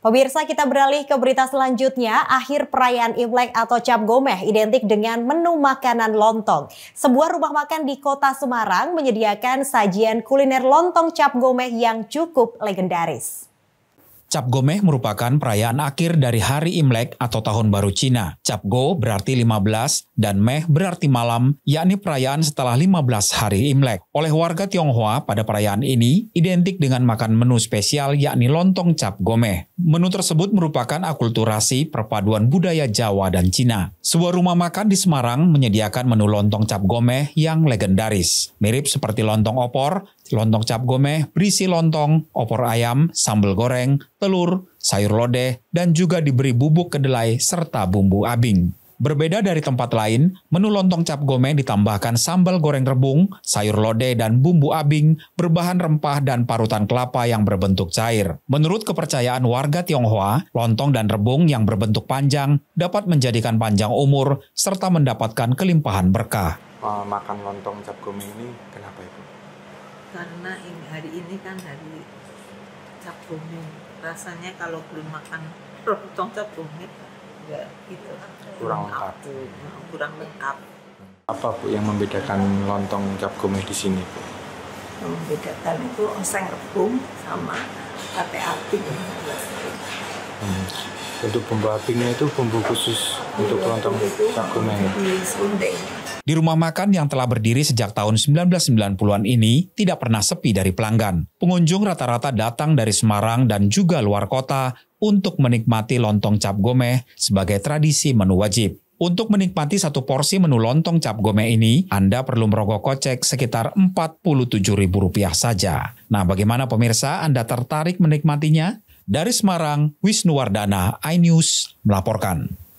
Pemirsa kita beralih ke berita selanjutnya, akhir perayaan Imlek atau Cap Gomeh identik dengan menu makanan lontong. Sebuah rumah makan di kota Semarang menyediakan sajian kuliner lontong Cap Gomeh yang cukup legendaris. Cap Gomeh merupakan perayaan akhir dari Hari Imlek atau Tahun Baru Cina. Cap Go berarti 15 dan Meh berarti malam, yakni perayaan setelah 15 hari Imlek. Oleh warga Tionghoa pada perayaan ini identik dengan makan menu spesial yakni lontong cap gomeh. Menu tersebut merupakan akulturasi perpaduan budaya Jawa dan Cina. Sebuah rumah makan di Semarang menyediakan menu lontong cap gomeh yang legendaris. Mirip seperti lontong opor, lontong cap gomeh berisi lontong, opor ayam, sambal goreng, telur, sayur lodeh, dan juga diberi bubuk kedelai serta bumbu abing. Berbeda dari tempat lain, menu lontong cap gome ditambahkan sambal goreng rebung, sayur lodeh dan bumbu abing, berbahan rempah dan parutan kelapa yang berbentuk cair. Menurut kepercayaan warga Tionghoa, lontong dan rebung yang berbentuk panjang dapat menjadikan panjang umur serta mendapatkan kelimpahan berkah. Makan lontong cap gome ini kenapa itu? Karena hari ini kan hari cap capcomnya rasanya kalau belum makan lontong capcomnya enggak gitu kurang lengkap hmm, kurang lengkap apa bu yang membedakan lontong cap capcomnya di sini bu yang membedakan itu oseng rebung sama sate api hmm. untuk bumbu apinya itu bumbu khusus iya, untuk lontong cap ya? di di rumah makan yang telah berdiri sejak tahun 1990-an ini tidak pernah sepi dari pelanggan. Pengunjung rata-rata datang dari Semarang dan juga luar kota untuk menikmati lontong cap gomeh sebagai tradisi menu wajib. Untuk menikmati satu porsi menu lontong cap gome ini, Anda perlu merogoh kocek sekitar Rp47.000 saja. Nah, bagaimana pemirsa Anda tertarik menikmatinya? Dari Semarang, Wisnuwardana, iNews melaporkan.